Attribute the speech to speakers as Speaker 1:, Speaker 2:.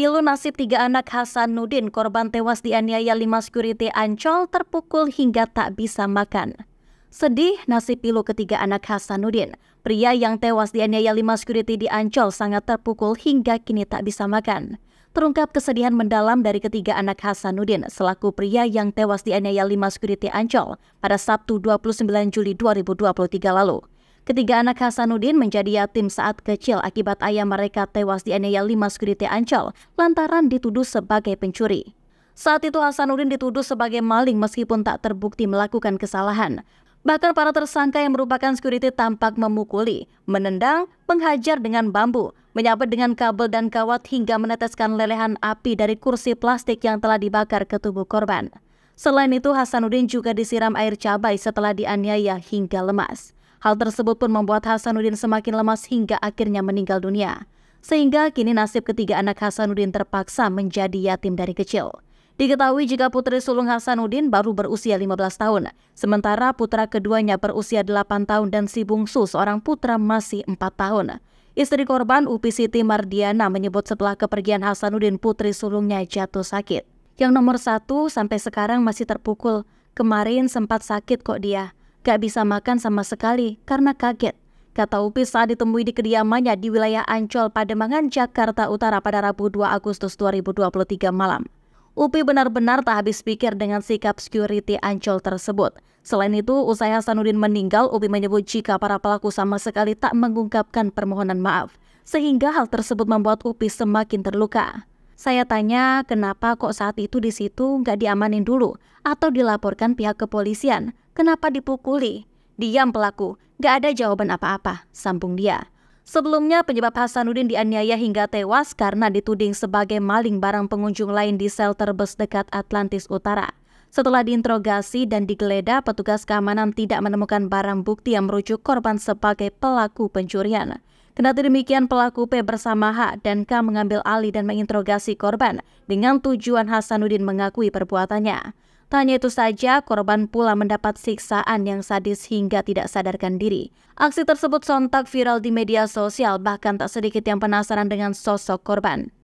Speaker 1: pilu nasib tiga anak Hasan Nudin korban tewas dianiaya lima security Ancol terpukul hingga tak bisa makan. Sedih nasib pilu ketiga anak Hasan Nudin, Pria yang tewas dianiaya lima security di Ancol sangat terpukul hingga kini tak bisa makan. Terungkap kesedihan mendalam dari ketiga anak Hasanuddin selaku pria yang tewas dianiaya lima security Ancol pada Sabtu 29 Juli 2023 lalu. Ketiga anak Hasanuddin menjadi yatim saat kecil akibat ayah mereka tewas dianiaya lima sekuriti Ancol lantaran dituduh sebagai pencuri. Saat itu Hasanuddin dituduh sebagai maling meskipun tak terbukti melakukan kesalahan. Bahkan para tersangka yang merupakan security tampak memukuli, menendang, menghajar dengan bambu, menyabet dengan kabel dan kawat hingga meneteskan lelehan api dari kursi plastik yang telah dibakar ke tubuh korban. Selain itu, Hasanuddin juga disiram air cabai setelah dianiaya hingga lemas. Hal tersebut pun membuat Hasanuddin semakin lemas hingga akhirnya meninggal dunia. Sehingga kini nasib ketiga anak Hasanuddin terpaksa menjadi yatim dari kecil. Diketahui jika putri sulung Hasanuddin baru berusia 15 tahun, sementara putra keduanya berusia 8 tahun dan si bungsu seorang putra masih 4 tahun. Istri korban Upi Siti Mardiana menyebut setelah kepergian Hasanuddin putri sulungnya jatuh sakit. Yang nomor satu sampai sekarang masih terpukul, kemarin sempat sakit kok dia. Gak bisa makan sama sekali karena kaget, kata Upi saat ditemui di kediamannya di wilayah Ancol, Pademangan, Jakarta Utara pada Rabu 2 Agustus 2023 malam. Upi benar-benar tak habis pikir dengan sikap security Ancol tersebut. Selain itu, usai Hasanuddin meninggal, Upi menyebut jika para pelaku sama sekali tak mengungkapkan permohonan maaf. Sehingga hal tersebut membuat Upi semakin terluka. Saya tanya, kenapa kok saat itu di situ nggak diamanin dulu atau dilaporkan pihak kepolisian? Kenapa dipukuli? Diam pelaku, gak ada jawaban apa-apa, sambung dia. Sebelumnya, penyebab Hasanuddin dianiaya hingga tewas karena dituding sebagai maling barang pengunjung lain di sel bus dekat Atlantis Utara. Setelah diinterogasi dan digeledah, petugas keamanan tidak menemukan barang bukti yang merujuk korban sebagai pelaku pencurian. Kendati demikian, pelaku P bersama H dan K mengambil alih dan menginterogasi korban dengan tujuan Hasanuddin mengakui perbuatannya. Tanya itu saja, korban pula mendapat siksaan yang sadis hingga tidak sadarkan diri. Aksi tersebut sontak viral di media sosial, bahkan tak sedikit yang penasaran dengan sosok korban.